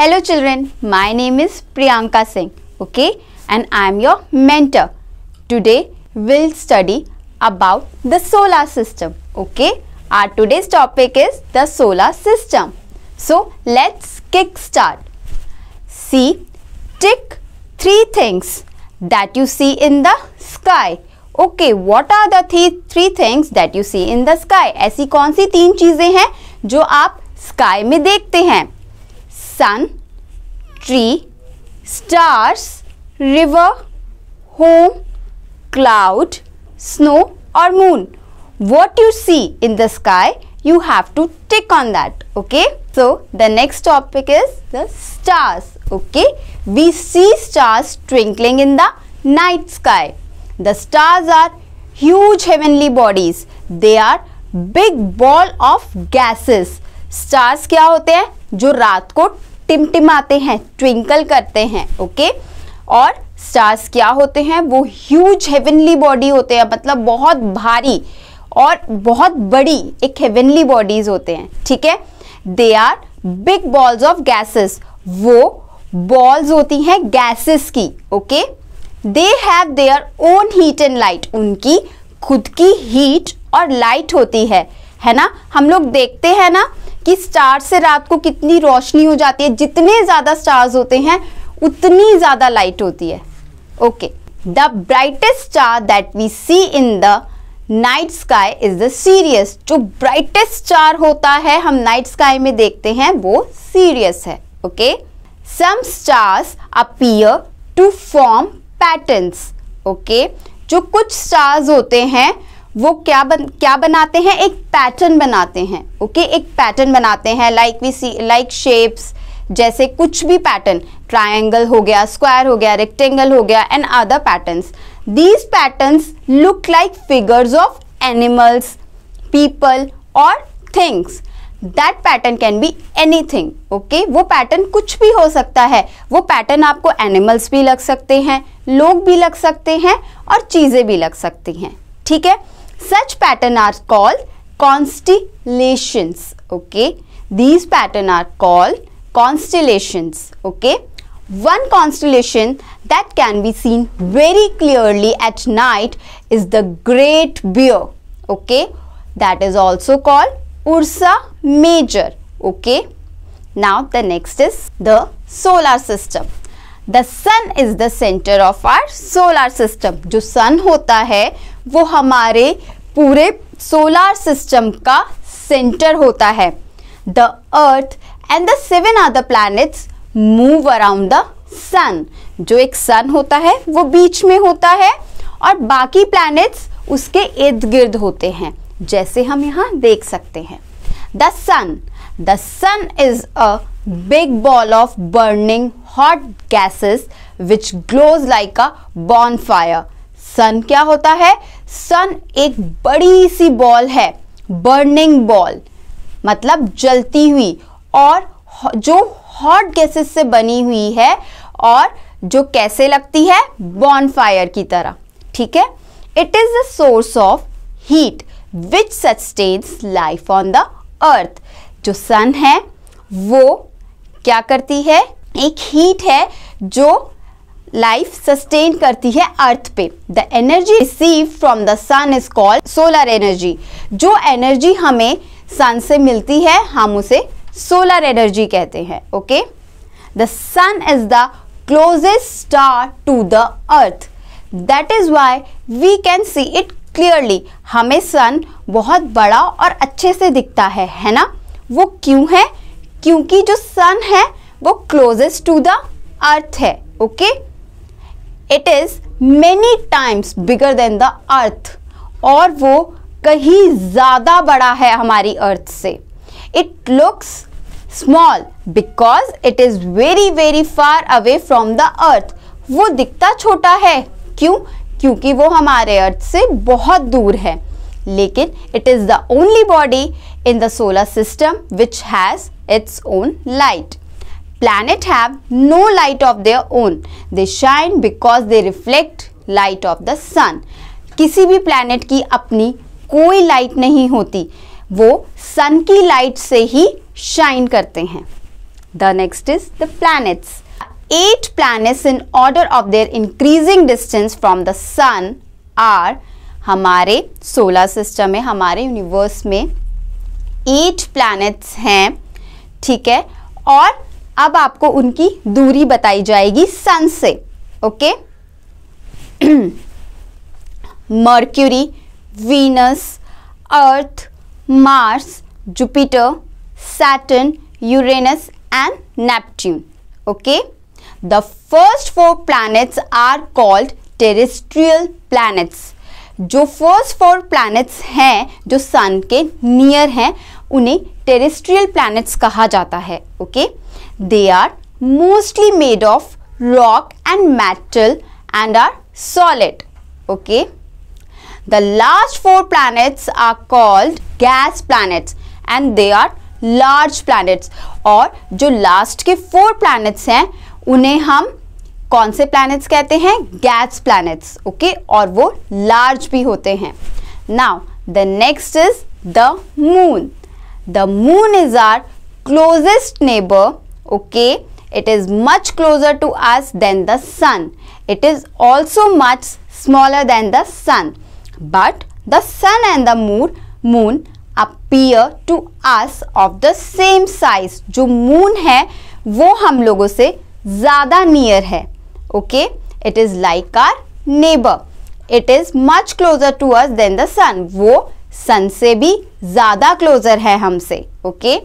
Hello children my name is Priyanka Singh okay and I am your mentor today will study about the solar system okay our today's topic is the solar system so let's kick start see tick three things that you see in the sky okay what are the three three things that you see in the sky ऐसी कौन सी तीन चीजें हैं जो आप sky में देखते हैं sun, tree, stars, river, home, cloud, snow or moon. What you see in the sky, you have to tick on that. Okay. So, the next topic is the stars. Okay. We see stars twinkling in the night sky. The stars are huge heavenly bodies. They are big ball of gases. Stars क्या होते हैं जो रात को टिमटिमाते हैं twinkle करते हैं ओके और स्टार्स क्या होते हैं वो ह्यूज हेवनली बॉडी होते हैं मतलब बहुत भारी और बहुत बड़ी एक हेवनली बॉडीज होते हैं ठीक है they are big balls of gases वो बॉल्स होती हैं गैसेस की okay they have their own heat and light उनकी खुद की हीट और लाइट होती है है ना हम लोग देखते हैं ना कि स्टार से रात को कितनी रोशनी हो जाती है जितने ज़्यादा स्टार्स होते हैं उतनी ज़्यादा लाइट होती है okay the brightest star that we see in the night sky is the Sirius जो ब्राइटेस्ट स्टार होता है हम नाइट स्काई में देखते हैं वो सीरियस है okay some stars appear to form patterns okay जो कुछ स्टार्स होते हैं वो क्या बन क्या बनाते हैं एक पैटर्न बनाते हैं ओके okay? एक पैटर्न बनाते हैं like we see like shapes जैसे कुछ भी पैटर्न ट्रायंगल हो गया स्क्वायर हो गया रेक्टेंगल हो गया and other patterns these patterns look like figures of animals people और things that pattern can be anything okay वो पैटर्न कुछ भी हो सकता है वो पैटर्न आपको एनिमल्स भी लग सकते हैं लोग भी लग सकते हैं और चीज़ें भी लग सकती हैं ठीक है Such pattern are called constellations. Okay. These pattern are called constellations. Okay. One constellation that can be seen very clearly at night is the Great Bear. Okay. That is also called Ursa Major. Okay. Now the next is the solar system. The sun is the center of our solar system. जो sun होता है वो हमारे पूरे solar system का centre होता है the earth and the seven other planets move around the sun जो एक सन होता है वो बीच में होता है और बाकी प्लैनेट्स उसके इर्द गिर्द होते हैं जैसे हम यहाँ देख सकते हैं the sun the sun is a ball of burning hot gases which glows like a bonfire sun क्या होता है सन एक बड़ी सी बॉल है बर्निंग बॉल मतलब जलती हुई और जो हॉट गैसेस से बनी हुई है और जो कैसे लगती है बॉनफायर की तरह ठीक है it is the source of heat which sustains life on the earth जो सन है वो क्या करती है एक हीट है जो लाइफ सस्टेन करती है अर्थ पे the energy receive from the sun is called solar energy जो एनर्जी हमें सन से मिलती है हम उसे सोलर एनर्जी कहते हैं okay the sun is the closest star to the earth that is why we can see it clearly हमें सन बहुत बड़ा और अच्छे से दिखता है है ना वो क्यों है क्योंकि जो सन है वो क्लोजेस्ट टू द अर्थ है okay okay? It is many times bigger than the earth और वो कहीं ज़्यादा बड़ा है हमारी अर्थ से it looks small because it is very very far away from the earth वो दिखता छोटा है क्यों क्योंकि वो हमारे अर्थ से बहुत दूर है लेकिन it is the only body in the solar system which has its own light planet have no light of their own. They shine because they reflect light of the sun. किसी भी planet की अपनी कोई light नहीं होती वो sun की light से ही shine करते हैं The next is the planets. Eight planets in order of their increasing distance from the sun are हमारे सोलर सिस्टम में हमारे यूनिवर्स में एट प्लैनेट्स हैं ठीक है और अब आपको उनकी दूरी बताई जाएगी सन से okay Mercury Venus Earth Mars Jupiter Saturn Uranus and Neptune okay the first four planets are called terrestrial planets जो फर्स्ट फोर प्लैनेट्स हैं जो सन के नियर हैं उन्हें टेरिस्ट्रियल प्लैनेट्स कहा जाता है okay okay? They are mostly made of rock and metal and are solid. Okay. The last four planets are called gas planets and they are large planets. or jo last ke four planets hain unhe hum kaun se planets kehte hain gas planets. Okay. aur wo large bhi hote hain Now the next is the moon. The moon is our closest neighbor okay it is much closer to us than the sun it is also much smaller than the sun but the sun and the moon moon appear to us of the same size jo moon hai wo hum logo se zyada near hai okay it is like our neighbor it is much closer to us than the sun wo sun se bhi zyada closer hai humse okay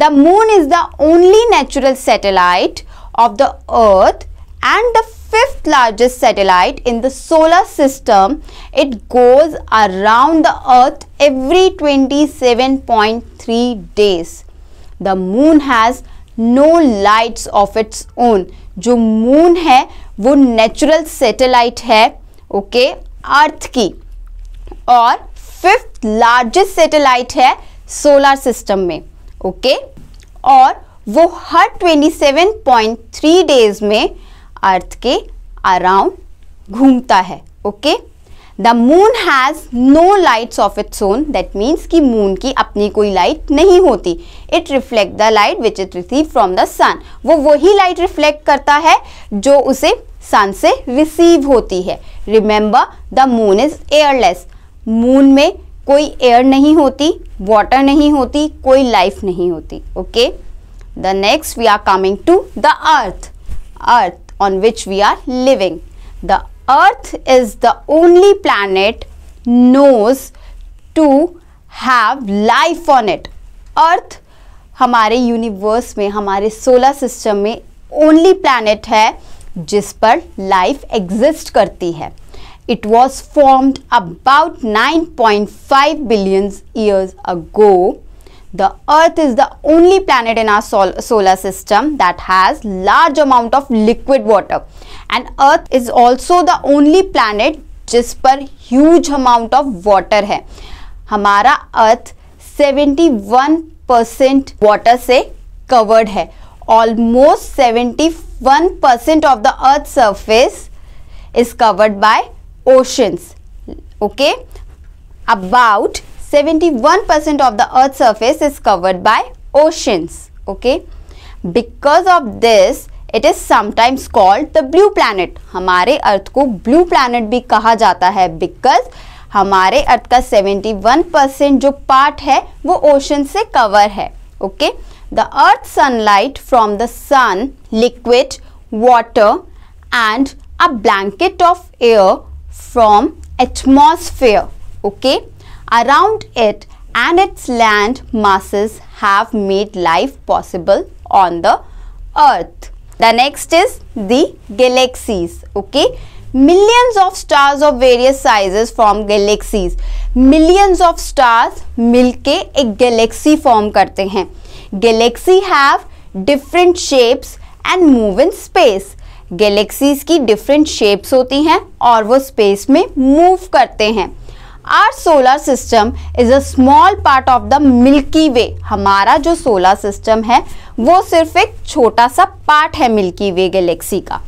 The moon is the only natural satellite of the earth and the fifth largest satellite in the solar system. It goes around the earth every 27.3 days. The moon has no lights of its own. जो moon है वो natural satellite है okay, Earth की और fifth largest satellite है solar system में okay और वो हर 27.3 डेज में अर्थ के अराउंड घूमता है okay the moon has no lights of its own that means कि मून की अपनी कोई लाइट नहीं होती it reflect the light which it receive from the sun वो वही लाइट रिफ्लेक्ट करता है जो उसे सन से रिसीव होती है remember the moon is airless moon में कोई एयर नहीं होती वाटर नहीं होती कोई लाइफ नहीं होती okay the next we are coming to the earth earth on which we are living the earth is the only planet knows to have life on it earth हमारे universe में हमारे solar system में only planet है जिस पर life exist करती है It was formed about 9.5 billion years ago. The Earth is the only planet in our sol solar system that has large amount of liquid water. And Earth is also the only planet just पर huge amount of water है हमारा Earth 71 percent water से covered है Almost 71 percent of the earth surface is covered by oceans okay about 71% of the earth surface is covered by oceans okay because of this it is sometimes called the blue planet hamare earth ko blue planet bhi kaha jata hai because हमारे अर्थ का 71 percent जो part है वो ocean से cover है okay the earth sunlight from the sun liquid water and a blanket of air from atmosphere okay around it and its land masses have made life possible on the earth the next is the galaxies okay millions of stars of various sizes form galaxies millions of stars milke एक galaxy form karte hain. galaxy have different shapes and move in space galaxies की different shapes होती हैं और वो space में move करते हैं our solar system is a small part of the Milky Way हमारा जो सोलर सिस्टम है वो सिर्फ एक छोटा सा पार्ट है मिल्की वे गैलेक्सी का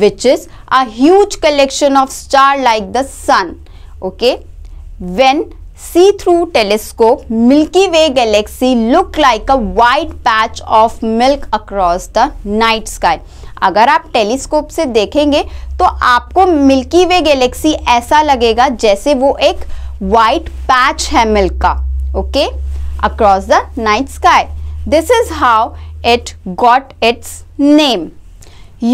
which is a huge collection of star like the sun okay when see through telescope Milky Way galaxy look like a white patch of milk across the night sky अगर आप telescope से देखेंगे तो आपको milky Way Galaxy ऐसा लगेगा जैसे वो एक वाइट पैच है मिल्क का okay across the night sky this is how it got its name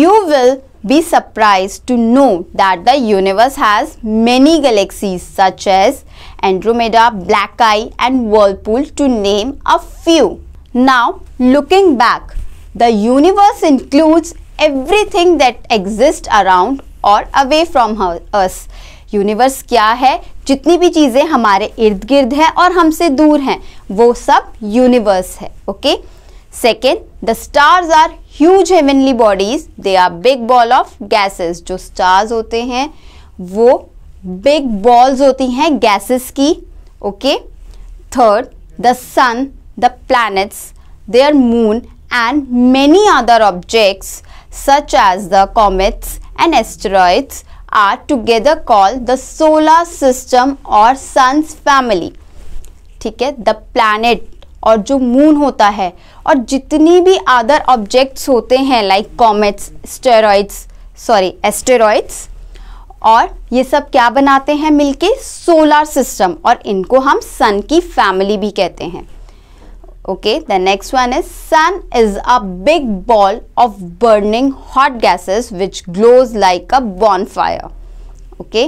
you will be surprised to know that the universe has many galaxies such as Andromeda, Black Eye and Whirlpool to name a few. Now looking back, the universe includes everything that exists around or away from us. Universe क्या है जितनी भी चीज़ें हमारे इर्द गिर्द हैं और हमसे दूर हैं वो सब यूनिवर्स है okay okay? Second the stars are huge heavenly bodies they are big ball of gases जो स्टार्स होते हैं वो बिग बॉल्स होती हैं गैसेस की okay third the sun the planets are moon and many other objects such as the comets and asteroids are together call the solar system और sun's family ठीक है द प्लानट और जो moon होता है और जितनी भी अदर ऑब्जेक्ट्स होते हैं like comets steroids sorry asteroids और ये सब क्या बनाते हैं मिलके सोलर सिस्टम और इनको हम सन की फैमिली भी कहते हैं okay the next one is sun is a big ball of burning hot gases which glows like a bonfire okay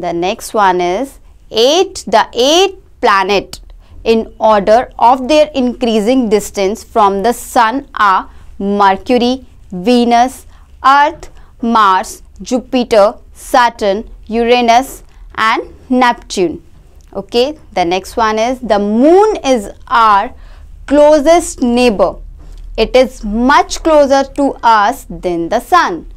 the next one is at the eight planet in order of their increasing distance from the sun are Mercury, Venus, Earth, Mars, Jupiter, Saturn, Uranus and Neptune. Okay, the next one is the moon is our closest neighbor. It is much closer to us than the sun.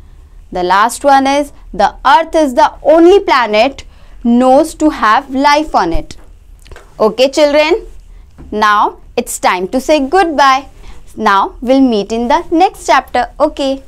The last one is the earth is the only planet knows to have life on it. Okay children, now it's time to say goodbye. Now we'll meet in the next chapter. Okay.